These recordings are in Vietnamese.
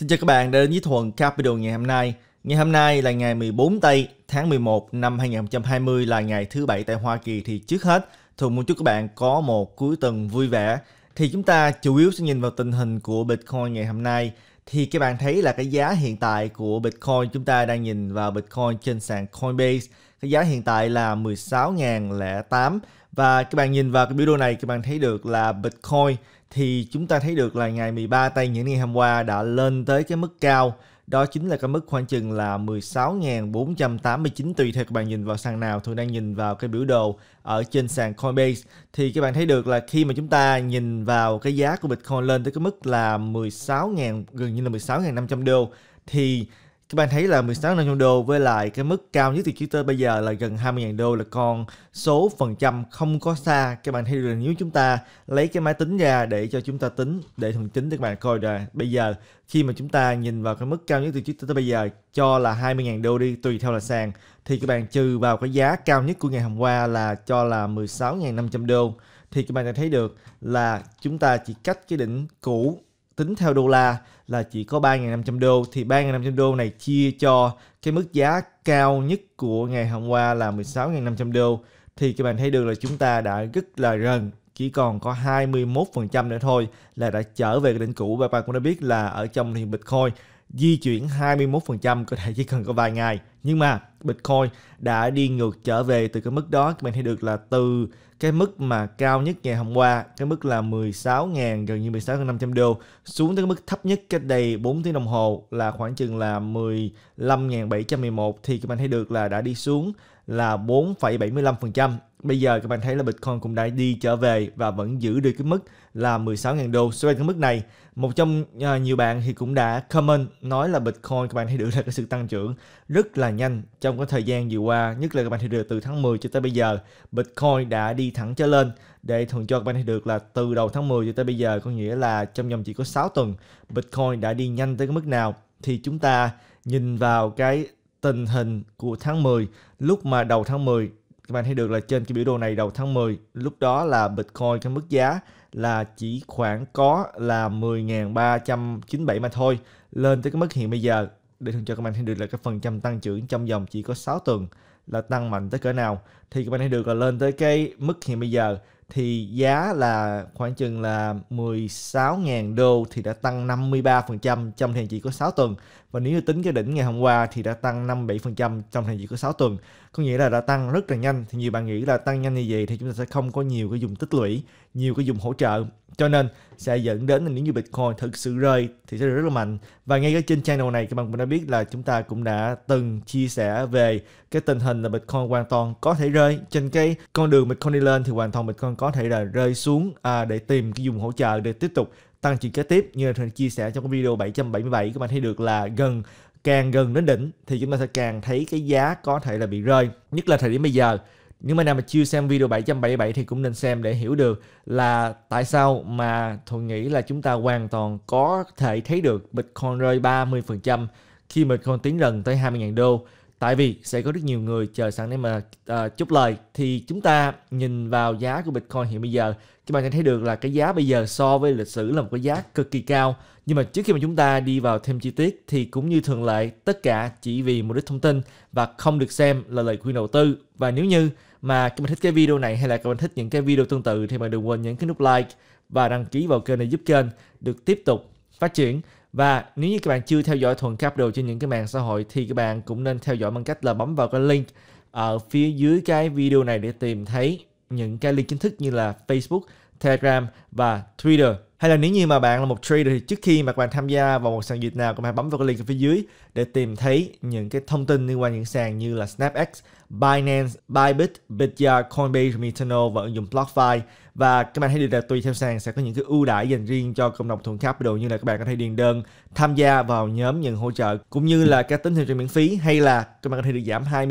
Xin chào các bạn đến với Thuần Capital ngày hôm nay. Ngày hôm nay là ngày 14 tây tháng 11 năm 2020 là ngày thứ bảy tại Hoa Kỳ thì trước hết Thuần muốn chúc các bạn có một cuối tuần vui vẻ. Thì chúng ta chủ yếu sẽ nhìn vào tình hình của Bitcoin ngày hôm nay. Thì các bạn thấy là cái giá hiện tại của Bitcoin chúng ta đang nhìn vào Bitcoin trên sàn Coinbase. Cái giá hiện tại là 16.008 và các bạn nhìn vào cái biểu đồ này các bạn thấy được là Bitcoin thì chúng ta thấy được là ngày 13 tây những ngày hôm qua đã lên tới cái mức cao đó chính là cái mức khoảng chừng là 16.489 tùy theo các bạn nhìn vào sàn nào thường đang nhìn vào cái biểu đồ ở trên sàn Coinbase thì các bạn thấy được là khi mà chúng ta nhìn vào cái giá của Bitcoin lên tới cái mức là 16.000 gần như là 16.500 đô thì các bạn thấy là 16 000 đô với lại cái mức cao nhất từ trước tới bây giờ là gần 20.000 đô là con số phần trăm không có xa các bạn thấy là nếu chúng ta lấy cái máy tính ra để cho chúng ta tính để thuận tính các bạn coi rồi bây giờ khi mà chúng ta nhìn vào cái mức cao nhất từ trước tới bây giờ cho là 20.000 đô đi tùy theo là sàn thì các bạn trừ vào cái giá cao nhất của ngày hôm qua là cho là 16.500 đô thì các bạn đã thấy được là chúng ta chỉ cách cái đỉnh cũ tính theo đô la là chỉ có 3.500 đô thì 3.500 đô này chia cho cái mức giá cao nhất của ngày hôm qua là 16.500 đô thì các bạn thấy được là chúng ta đã rất là gần chỉ còn có 21% nữa thôi là đã trở về cái đỉnh cũ và bạn cũng đã biết là ở trong thì Bitcoin di chuyển 21% có thể chỉ cần có vài ngày nhưng mà Bitcoin đã đi ngược trở về từ cái mức đó các bạn thấy được là từ cái mức mà cao nhất ngày hôm qua cái mức là 16.000 gần như 16.500 đô xuống tới cái mức thấp nhất cách đây 4 tiếng đồng hồ là khoảng chừng là 15.711 thì các bạn thấy được là đã đi xuống là 4,75% Bây giờ các bạn thấy là Bitcoin cũng đã đi trở về và vẫn giữ được cái mức là 16.000 đô xoay cái mức này. Một trong uh, nhiều bạn thì cũng đã comment nói là Bitcoin các bạn thấy được là cái sự tăng trưởng rất là nhanh trong cái thời gian vừa qua, nhất là các bạn thấy được từ tháng 10 cho tới bây giờ Bitcoin đã đi thẳng trở lên để thường cho các bạn thấy được là từ đầu tháng 10 cho tới bây giờ có nghĩa là trong vòng chỉ có 6 tuần Bitcoin đã đi nhanh tới cái mức nào thì chúng ta nhìn vào cái tình hình của tháng 10 lúc mà đầu tháng 10 các bạn thấy được là trên cái biểu đồ này đầu tháng 10 lúc đó là Bitcoin cái mức giá là chỉ khoảng có là 10.397 mà thôi lên tới cái mức hiện bây giờ để thường cho các bạn thấy được là cái phần trăm tăng trưởng trong vòng chỉ có 6 tuần là tăng mạnh tới cỡ nào thì các bạn thấy được là lên tới cái mức hiện bây giờ thì giá là khoảng chừng là 16.000 đô thì đã tăng 53% trong thời chỉ có 6 tuần và nếu như tính cái đỉnh ngày hôm qua thì đã tăng 57% trong thời chỉ có 6 tuần có nghĩa là đã tăng rất là nhanh thì nhiều bạn nghĩ là tăng nhanh như vậy thì chúng ta sẽ không có nhiều cái dùng tích lũy nhiều cái dùng hỗ trợ cho nên sẽ dẫn đến là nếu như Bitcoin thực sự rơi thì sẽ rất là mạnh và ngay cái trên channel này các bạn cũng đã biết là chúng ta cũng đã từng chia sẻ về cái tình hình là Bitcoin hoàn toàn có thể rơi trên cái con đường Bitcoin đi lên thì hoàn toàn Bitcoin có thể là rơi xuống à, để tìm cái vùng hỗ trợ để tiếp tục tăng trưởng kế tiếp như là Thành chia sẻ trong cái video 777 các bạn thấy được là gần càng gần đến đỉnh thì chúng ta sẽ càng thấy cái giá có thể là bị rơi nhất là thời điểm bây giờ nếu mà nào mà chưa xem video 777 thì cũng nên xem để hiểu được là tại sao mà Thuận nghĩ là chúng ta hoàn toàn có thể thấy được Bitcoin rơi 30% khi Bitcoin tiến gần tới 20.000 đô tại vì sẽ có rất nhiều người chờ sẵn để mà uh, ờ, chúc lời thì chúng ta nhìn vào giá của Bitcoin hiện bây giờ các bạn sẽ thấy được là cái giá bây giờ so với lịch sử là một cái giá cực kỳ cao nhưng mà trước khi mà chúng ta đi vào thêm chi tiết thì cũng như thường lệ tất cả chỉ vì mục đích thông tin và không được xem là lời khuyên đầu tư và nếu như mà các bạn thích cái video này hay là các bạn thích những cái video tương tự thì bạn đừng quên nhấn cái nút like và đăng ký vào kênh để giúp kênh được tiếp tục phát triển và nếu như các bạn chưa theo dõi Thuận Capital trên những cái mạng xã hội thì các bạn cũng nên theo dõi bằng cách là bấm vào cái link ở phía dưới cái video này để tìm thấy những cái link chính thức như là Facebook, Telegram và Twitter hay là nếu như mà bạn là một trader thì trước khi mà bạn tham gia vào một sàn dịch nào các bạn bấm vào cái link ở phía dưới để tìm thấy những cái thông tin liên quan những sàn như là SnapX, Binance, Bybit, Bityard, Coinbase, Metano và ứng dụng BlockFi. Và các bạn hãy điều là tùy theo sàn sẽ có những cái ưu đãi dành riêng cho cộng đồng thuần capital như là các bạn có thể điền đơn tham gia vào nhóm nhận hỗ trợ cũng như là các tính hiệu trên miễn phí hay là các bạn có thể được giảm 20%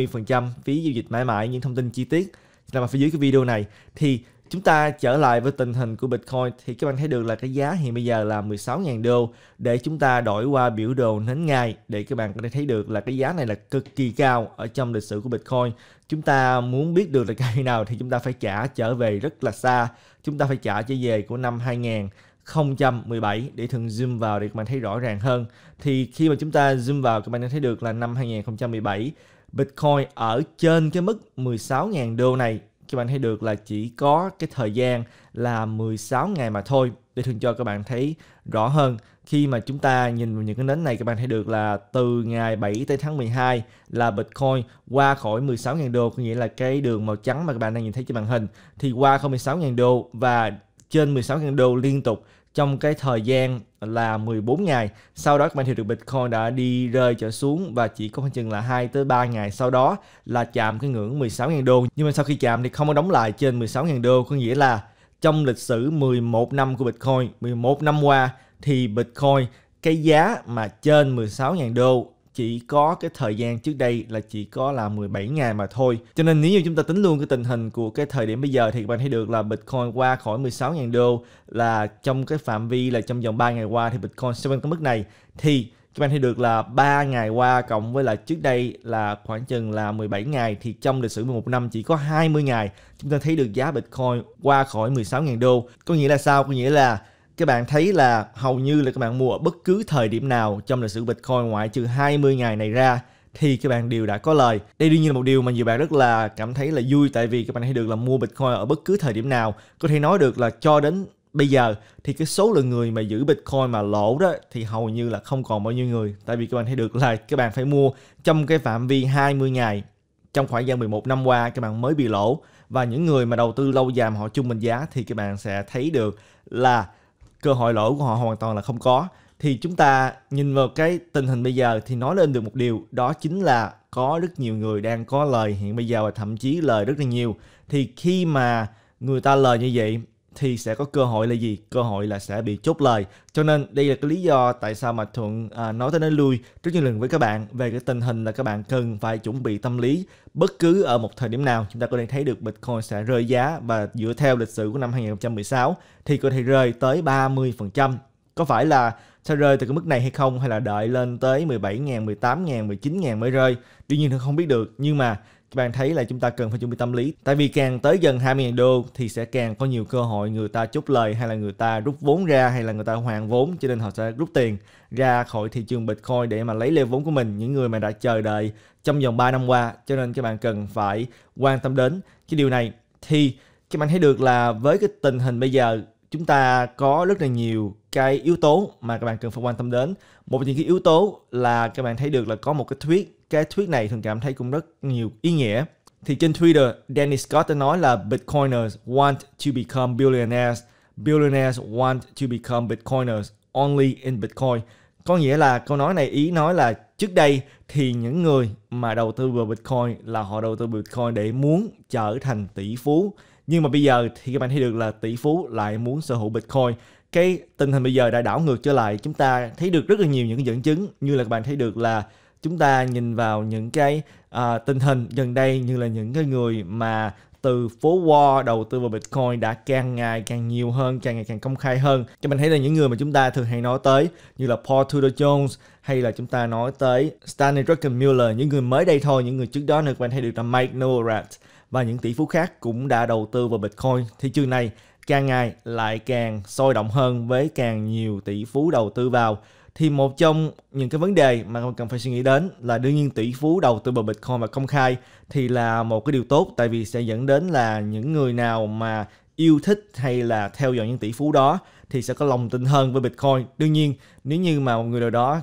phí giao dịch mãi mãi những thông tin chi tiết là ở phía dưới cái video này thì Chúng ta trở lại với tình hình của Bitcoin thì các bạn thấy được là cái giá hiện bây giờ là 16.000 đô để chúng ta đổi qua biểu đồ nến ngày để các bạn có thể thấy được là cái giá này là cực kỳ cao ở trong lịch sử của Bitcoin. Chúng ta muốn biết được là cái nào thì chúng ta phải trả trở về rất là xa. Chúng ta phải trả trở về của năm 2000 2017 để thường zoom vào để các bạn thấy rõ ràng hơn. Thì khi mà chúng ta zoom vào các bạn sẽ thấy được là năm 2017 Bitcoin ở trên cái mức 16.000 đô này các bạn thấy được là chỉ có cái thời gian là 16 ngày mà thôi để thường cho các bạn thấy rõ hơn khi mà chúng ta nhìn vào những cái nến này các bạn thấy được là từ ngày 7 tới tháng 12 là Bitcoin qua khỏi 16.000 đô có nghĩa là cái đường màu trắng mà các bạn đang nhìn thấy trên màn hình thì qua khỏi 16.000 đô và trên 16.000 đô liên tục trong cái thời gian là 14 ngày. Sau đó các bạn hiểu được Bitcoin đã đi rơi trở xuống và chỉ có khoảng chừng là 2 tới 3 ngày sau đó là chạm cái ngưỡng 16.000 đô. Nhưng mà sau khi chạm thì không có đóng lại trên 16.000 đô, có nghĩa là trong lịch sử 11 năm của Bitcoin, 11 năm qua thì Bitcoin cái giá mà trên 16.000 đô chỉ có cái thời gian trước đây là chỉ có là 17 ngày mà thôi. Cho nên nếu như chúng ta tính luôn cái tình hình của cái thời điểm bây giờ thì các bạn thấy được là Bitcoin qua khỏi 16.000 đô là trong cái phạm vi là trong vòng 3 ngày qua thì Bitcoin sẽ quanh cái mức này thì các bạn thấy được là 3 ngày qua cộng với là trước đây là khoảng chừng là 17 ngày thì trong lịch sử 11 năm chỉ có 20 ngày chúng ta thấy được giá Bitcoin qua khỏi 16.000 đô. Có nghĩa là sao? Có nghĩa là các bạn thấy là hầu như là các bạn mua ở bất cứ thời điểm nào trong lịch sử Bitcoin ngoại trừ 20 ngày này ra thì các bạn đều đã có lời. Đây đương nhiên là một điều mà nhiều bạn rất là cảm thấy là vui tại vì các bạn thấy được là mua Bitcoin ở bất cứ thời điểm nào. Có thể nói được là cho đến bây giờ thì cái số lượng người mà giữ Bitcoin mà lỗ đó thì hầu như là không còn bao nhiêu người. Tại vì các bạn thấy được là các bạn phải mua trong cái phạm vi 20 ngày trong khoảng gian 11 năm qua các bạn mới bị lỗ và những người mà đầu tư lâu dài họ chung bình giá thì các bạn sẽ thấy được là cơ hội lỗi của họ hoàn toàn là không có thì chúng ta nhìn vào cái tình hình bây giờ thì nói lên được một điều đó chính là có rất nhiều người đang có lời hiện bây giờ và thậm chí lời rất là nhiều thì khi mà người ta lời như vậy thì sẽ có cơ hội là gì? Cơ hội là sẽ bị chốt lời. Cho nên đây là cái lý do tại sao mà Thuận à, nói tới nói lui trước những lần với các bạn về cái tình hình là các bạn cần phải chuẩn bị tâm lý. Bất cứ ở một thời điểm nào chúng ta có thể thấy được Bitcoin sẽ rơi giá và dựa theo lịch sử của năm 2016 thì có thể rơi tới 30%. Có phải là sẽ rơi từ cái mức này hay không hay là đợi lên tới 17.000, 18.000, 19.000 mới rơi. Tuy nhiên thì không biết được nhưng mà các bạn thấy là chúng ta cần phải chuẩn bị tâm lý tại vì càng tới gần 20.000 đô thì sẽ càng có nhiều cơ hội người ta chốt lời hay là người ta rút vốn ra hay là người ta hoàn vốn cho nên họ sẽ rút tiền ra khỏi thị trường Bitcoin để mà lấy lê vốn của mình những người mà đã chờ đợi trong vòng 3 năm qua cho nên các bạn cần phải quan tâm đến cái điều này thì các bạn thấy được là với cái tình hình bây giờ chúng ta có rất là nhiều cái yếu tố mà các bạn cần phải quan tâm đến một trong những cái yếu tố là các bạn thấy được là có một cái thuyết cái tweet này thường cảm thấy cũng rất nhiều ý nghĩa. Thì trên Twitter, Dennis Scott đã nói là Bitcoiners want to become billionaires. Billionaires want to become Bitcoiners only in Bitcoin. Có nghĩa là câu nói này ý nói là trước đây thì những người mà đầu tư vào Bitcoin là họ đầu tư Bitcoin để muốn trở thành tỷ phú. Nhưng mà bây giờ thì các bạn thấy được là tỷ phú lại muốn sở hữu Bitcoin cái tình hình bây giờ đã đảo ngược trở lại chúng ta thấy được rất là nhiều những dẫn chứng như là các bạn thấy được là chúng ta nhìn vào những cái uh, tình hình gần đây như là những cái người mà từ phố Wall đầu tư vào Bitcoin đã càng ngày càng nhiều hơn, càng ngày càng công khai hơn. Cho mình thấy là những người mà chúng ta thường hay nói tới như là Paul Tudor Jones hay là chúng ta nói tới Stanley Druckenmiller, những người mới đây thôi, những người trước đó nữa các bạn thấy được là Mike Novogratz và những tỷ phú khác cũng đã đầu tư vào Bitcoin. Thị trường này càng ngày lại càng sôi động hơn với càng nhiều tỷ phú đầu tư vào thì một trong những cái vấn đề mà cần phải suy nghĩ đến là đương nhiên tỷ phú đầu tư vào Bitcoin và công khai thì là một cái điều tốt tại vì sẽ dẫn đến là những người nào mà yêu thích hay là theo dõi những tỷ phú đó thì sẽ có lòng tin hơn với Bitcoin. Đương nhiên, nếu như mà một người nào đó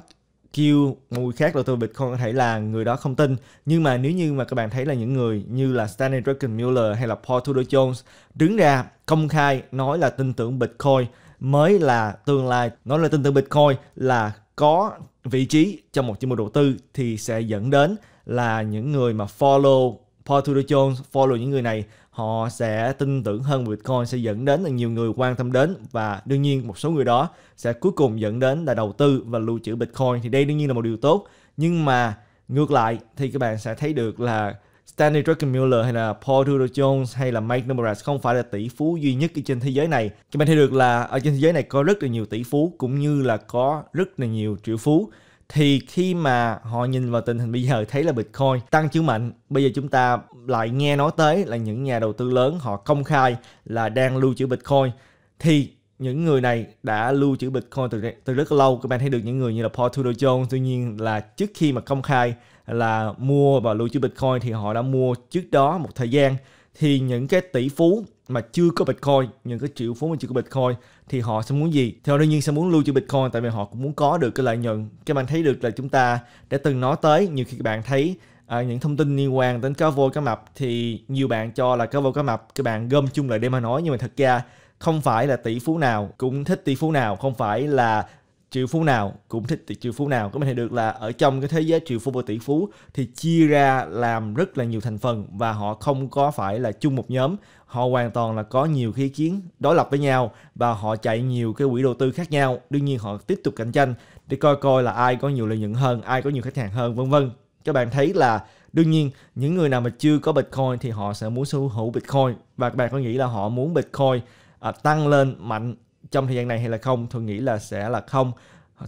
kêu một người khác đầu tư Bitcoin có thể là người đó không tin. Nhưng mà nếu như mà các bạn thấy là những người như là Stanley Druckenmiller hay là Paul Tudor Jones đứng ra công khai nói là tin tưởng Bitcoin mới là tương lai nói lời tin tưởng Bitcoin là có vị trí trong một chuyên mục đầu tư thì sẽ dẫn đến là những người mà follow Paul Tudor Jones, follow những người này họ sẽ tin tưởng hơn Bitcoin sẽ dẫn đến là nhiều người quan tâm đến và đương nhiên một số người đó sẽ cuối cùng dẫn đến là đầu tư và lưu trữ Bitcoin thì đây đương nhiên là một điều tốt nhưng mà ngược lại thì các bạn sẽ thấy được là Stanley Druckenmiller hay là Paul Tudor Jones hay là Mike Numeras không phải là tỷ phú duy nhất ở trên thế giới này. Các bạn thấy được là ở trên thế giới này có rất là nhiều tỷ phú cũng như là có rất là nhiều triệu phú. Thì khi mà họ nhìn vào tình hình bây giờ thấy là Bitcoin tăng trưởng mạnh, bây giờ chúng ta lại nghe nói tới là những nhà đầu tư lớn họ công khai là đang lưu trữ Bitcoin. Thì những người này đã lưu trữ Bitcoin từ, từ rất lâu. Các bạn thấy được những người như là Paul Tudor Jones. Tuy nhiên là trước khi mà công khai là mua và lưu trữ Bitcoin thì họ đã mua trước đó một thời gian. Thì những cái tỷ phú mà chưa có Bitcoin, những cái triệu phú mà chưa có Bitcoin thì họ sẽ muốn gì? Thì họ đương nhiên sẽ muốn lưu trữ Bitcoin tại vì họ cũng muốn có được cái lợi nhuận. Các bạn thấy được là chúng ta đã từng nói tới, nhiều khi các bạn thấy à, những thông tin liên quan đến cá voi cá mập thì nhiều bạn cho là cá voi cá mập các bạn gom chung lại để mà nói nhưng mà thật ra không phải là tỷ phú nào cũng thích tỷ phú nào không phải là triệu phú nào cũng thích triệu phú nào có thể được là ở trong cái thế giới triệu phú và tỷ phú thì chia ra làm rất là nhiều thành phần và họ không có phải là chung một nhóm họ hoàn toàn là có nhiều ý kiến đối lập với nhau và họ chạy nhiều cái quỹ đầu tư khác nhau đương nhiên họ tiếp tục cạnh tranh để coi coi là ai có nhiều lợi nhuận hơn ai có nhiều khách hàng hơn vân vân các bạn thấy là đương nhiên những người nào mà chưa có bitcoin thì họ sẽ muốn sở hữu bitcoin và các bạn có nghĩ là họ muốn bitcoin à, tăng lên mạnh trong thời gian này hay là không tôi nghĩ là sẽ là không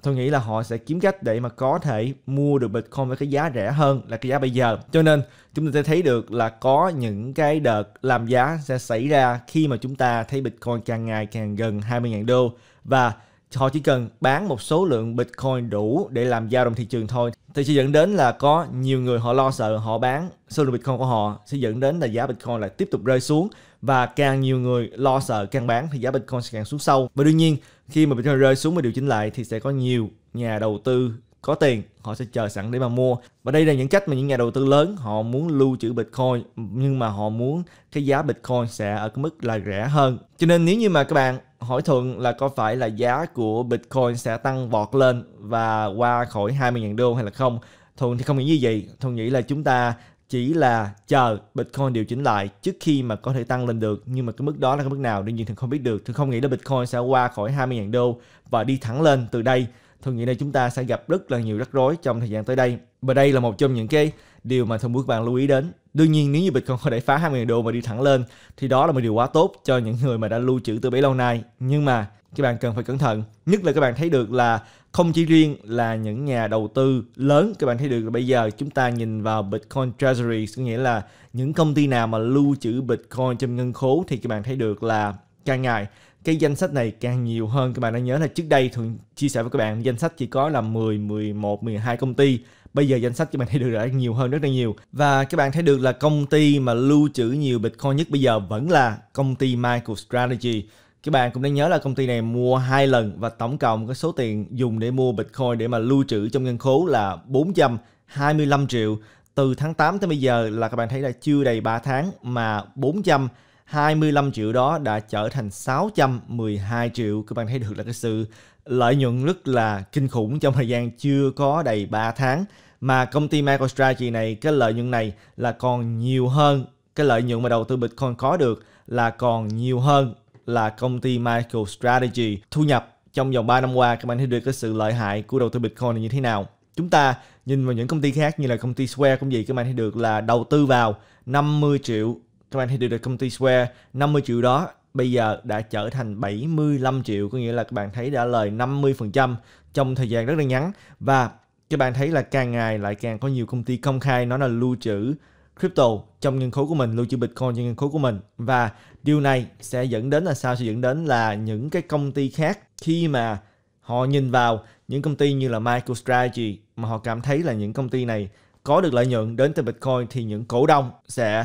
tôi nghĩ là họ sẽ kiếm cách để mà có thể mua được Bitcoin với cái giá rẻ hơn là cái giá bây giờ. Cho nên chúng ta sẽ thấy được là có những cái đợt làm giá sẽ xảy ra khi mà chúng ta thấy Bitcoin càng ngày càng gần 20.000 đô và họ chỉ cần bán một số lượng Bitcoin đủ để làm dao động thị trường thôi thì sẽ dẫn đến là có nhiều người họ lo sợ họ bán số lượng Bitcoin của họ sẽ dẫn đến là giá Bitcoin lại tiếp tục rơi xuống và càng nhiều người lo sợ càng bán thì giá Bitcoin sẽ càng xuống sâu và đương nhiên khi mà Bitcoin rơi xuống và điều chỉnh lại thì sẽ có nhiều nhà đầu tư có tiền họ sẽ chờ sẵn để mà mua và đây là những cách mà những nhà đầu tư lớn họ muốn lưu trữ bitcoin nhưng mà họ muốn cái giá bitcoin sẽ ở cái mức là rẻ hơn cho nên nếu như mà các bạn hỏi thuận là có phải là giá của bitcoin sẽ tăng vọt lên và qua khỏi 20.000 đô hay là không thuận thì không nghĩ như vậy thuận nghĩ là chúng ta chỉ là chờ Bitcoin điều chỉnh lại trước khi mà có thể tăng lên được nhưng mà cái mức đó là cái mức nào đương nhiên thường không biết được thường không nghĩ là Bitcoin sẽ qua khỏi 20.000 đô và đi thẳng lên từ đây Thường nghĩ đây chúng ta sẽ gặp rất là nhiều rắc rối trong thời gian tới đây. Và đây là một trong những cái điều mà thường bước bạn lưu ý đến. Đương nhiên nếu như Bitcoin có thể phá 20.000 đô mà đi thẳng lên thì đó là một điều quá tốt cho những người mà đã lưu trữ từ bấy lâu nay. Nhưng mà các bạn cần phải cẩn thận. Nhất là các bạn thấy được là không chỉ riêng là những nhà đầu tư lớn, các bạn thấy được là bây giờ chúng ta nhìn vào Bitcoin Treasury, có nghĩa là những công ty nào mà lưu trữ Bitcoin trong ngân khố thì các bạn thấy được là càng ngày cái danh sách này càng nhiều hơn các bạn đã nhớ là trước đây thường chia sẻ với các bạn danh sách chỉ có là 10, 11, 12 công ty bây giờ danh sách các bạn thấy được đã nhiều hơn rất là nhiều và các bạn thấy được là công ty mà lưu trữ nhiều Bitcoin nhất bây giờ vẫn là công ty MicroStrategy các bạn cũng nên nhớ là công ty này mua hai lần và tổng cộng cái số tiền dùng để mua Bitcoin để mà lưu trữ trong ngân khố là 425 triệu từ tháng 8 tới bây giờ là các bạn thấy là chưa đầy 3 tháng mà 400 25 triệu đó đã trở thành 612 triệu. Các bạn thấy được là cái sự lợi nhuận rất là kinh khủng trong thời gian chưa có đầy 3 tháng. Mà công ty MicroStrategy này, cái lợi nhuận này là còn nhiều hơn. Cái lợi nhuận mà đầu tư Bitcoin có được là còn nhiều hơn là công ty MicroStrategy thu nhập trong vòng 3 năm qua các bạn thấy được cái sự lợi hại của đầu tư Bitcoin là như thế nào. Chúng ta nhìn vào những công ty khác như là công ty Square cũng gì. các bạn thấy được là đầu tư vào 50 triệu các bạn thấy được, công ty Square 50 triệu đó bây giờ đã trở thành 75 triệu có nghĩa là các bạn thấy đã lời 50% trong thời gian rất là ngắn và các bạn thấy là càng ngày lại càng có nhiều công ty công khai nó là lưu trữ crypto trong nhân khố của mình, lưu trữ Bitcoin trong nhân khố của mình và điều này sẽ dẫn đến là sao sẽ dẫn đến là những cái công ty khác khi mà họ nhìn vào những công ty như là MicroStrategy mà họ cảm thấy là những công ty này có được lợi nhuận đến từ Bitcoin thì những cổ đông sẽ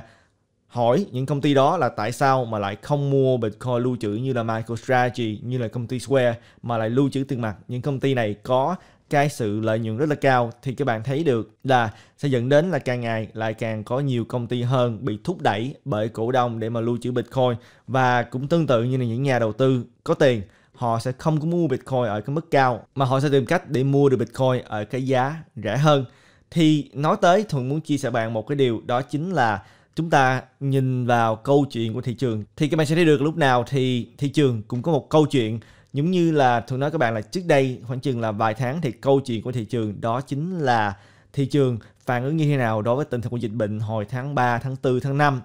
hỏi những công ty đó là tại sao mà lại không mua Bitcoin lưu trữ như là MicroStrategy, như là công ty Square mà lại lưu trữ tiền mặt. Những công ty này có cái sự lợi nhuận rất là cao thì các bạn thấy được là sẽ dẫn đến là càng ngày lại càng có nhiều công ty hơn bị thúc đẩy bởi cổ đông để mà lưu trữ Bitcoin và cũng tương tự như là những nhà đầu tư có tiền họ sẽ không có mua Bitcoin ở cái mức cao mà họ sẽ tìm cách để mua được Bitcoin ở cái giá rẻ hơn thì nói tới thuận muốn chia sẻ bạn một cái điều đó chính là chúng ta nhìn vào câu chuyện của thị trường thì các bạn sẽ thấy được lúc nào thì thị trường cũng có một câu chuyện giống như là tôi nói các bạn là trước đây khoảng chừng là vài tháng thì câu chuyện của thị trường đó chính là thị trường phản ứng như thế nào đối với tình hình của dịch bệnh hồi tháng 3, tháng 4, tháng 5.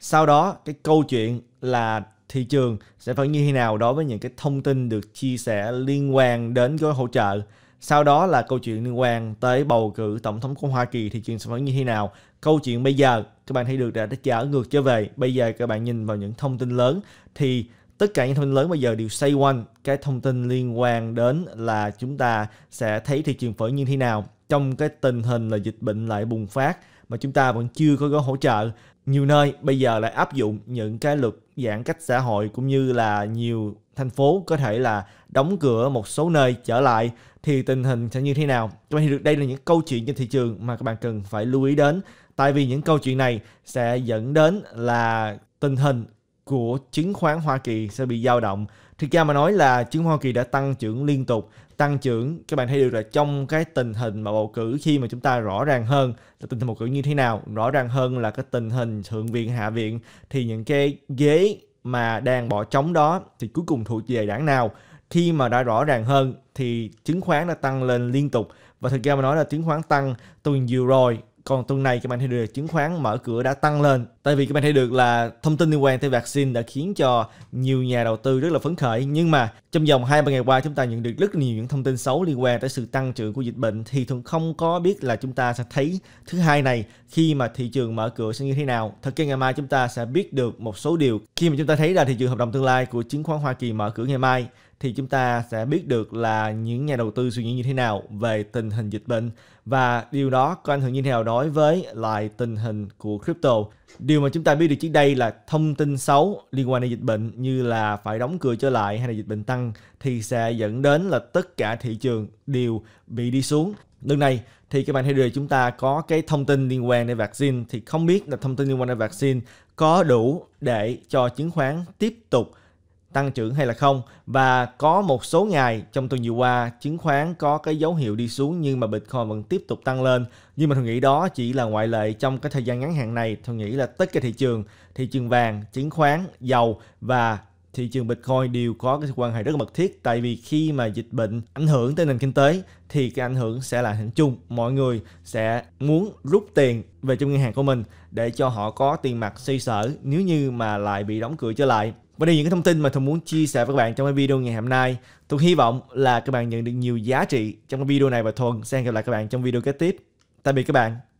Sau đó cái câu chuyện là thị trường sẽ phản ứng như thế nào đối với những cái thông tin được chia sẻ liên quan đến gói hỗ trợ. Sau đó là câu chuyện liên quan tới bầu cử tổng thống của Hoa Kỳ thì chuyện sẽ phản ứng như thế nào. Câu chuyện bây giờ các bạn thấy được đã trở ngược trở về. Bây giờ các bạn nhìn vào những thông tin lớn thì tất cả những thông tin lớn bây giờ đều xoay quanh cái thông tin liên quan đến là chúng ta sẽ thấy thị trường phở như thế nào trong cái tình hình là dịch bệnh lại bùng phát mà chúng ta vẫn chưa có gói hỗ trợ nhiều nơi bây giờ lại áp dụng những cái luật giãn cách xã hội cũng như là nhiều thành phố có thể là đóng cửa một số nơi trở lại thì tình hình sẽ như thế nào? Các bạn hiểu được đây là những câu chuyện trên thị trường mà các bạn cần phải lưu ý đến tại vì những câu chuyện này sẽ dẫn đến là tình hình của chứng khoán Hoa Kỳ sẽ bị dao động. Thực ra mà nói là chứng khoán Hoa Kỳ đã tăng trưởng liên tục, tăng trưởng các bạn thấy được là trong cái tình hình mà bầu cử khi mà chúng ta rõ ràng hơn là tình hình bầu cử như thế nào, rõ ràng hơn là cái tình hình thượng viện hạ viện thì những cái ghế mà đang bỏ trống đó thì cuối cùng thuộc về đảng nào khi mà đã rõ ràng hơn thì chứng khoán đã tăng lên liên tục và thực ra mà nói là chứng khoán tăng tuần vừa rồi còn tuần này các bạn thấy được chứng khoán mở cửa đã tăng lên tại vì các bạn thấy được là thông tin liên quan tới vaccine đã khiến cho nhiều nhà đầu tư rất là phấn khởi nhưng mà trong vòng hai ba ngày qua chúng ta nhận được rất nhiều những thông tin xấu liên quan tới sự tăng trưởng của dịch bệnh thì thường không có biết là chúng ta sẽ thấy thứ hai này khi mà thị trường mở cửa sẽ như thế nào thật ra ngày mai chúng ta sẽ biết được một số điều khi mà chúng ta thấy là thị trường hợp đồng tương lai của chứng khoán Hoa Kỳ mở cửa ngày mai thì chúng ta sẽ biết được là những nhà đầu tư suy nghĩ như thế nào về tình hình dịch bệnh và điều đó có ảnh hưởng như thế nào đối với lại tình hình của crypto. Điều mà chúng ta biết được trước đây là thông tin xấu liên quan đến dịch bệnh như là phải đóng cửa trở lại hay là dịch bệnh tăng thì sẽ dẫn đến là tất cả thị trường đều bị đi xuống. Lần này thì các bạn thấy được chúng ta có cái thông tin liên quan đến vaccine thì không biết là thông tin liên quan đến vaccine có đủ để cho chứng khoán tiếp tục tăng trưởng hay là không và có một số ngày trong tuần vừa qua chứng khoán có cái dấu hiệu đi xuống nhưng mà Bitcoin vẫn tiếp tục tăng lên nhưng mà tôi nghĩ đó chỉ là ngoại lệ trong cái thời gian ngắn hạn này tôi nghĩ là tất cả thị trường thị trường vàng chứng khoán dầu và thị trường Bitcoin đều có cái quan hệ rất mật thiết tại vì khi mà dịch bệnh ảnh hưởng tới nền kinh tế thì cái ảnh hưởng sẽ là ảnh chung mọi người sẽ muốn rút tiền về trong ngân hàng của mình để cho họ có tiền mặt xoay sở nếu như mà lại bị đóng cửa trở lại và đây những cái thông tin mà Tùng muốn chia sẻ với các bạn trong cái video ngày hôm nay. Tùng hy vọng là các bạn nhận được nhiều giá trị trong cái video này và Thuần sẽ gặp lại các bạn trong video kế tiếp. Tạm biệt các bạn.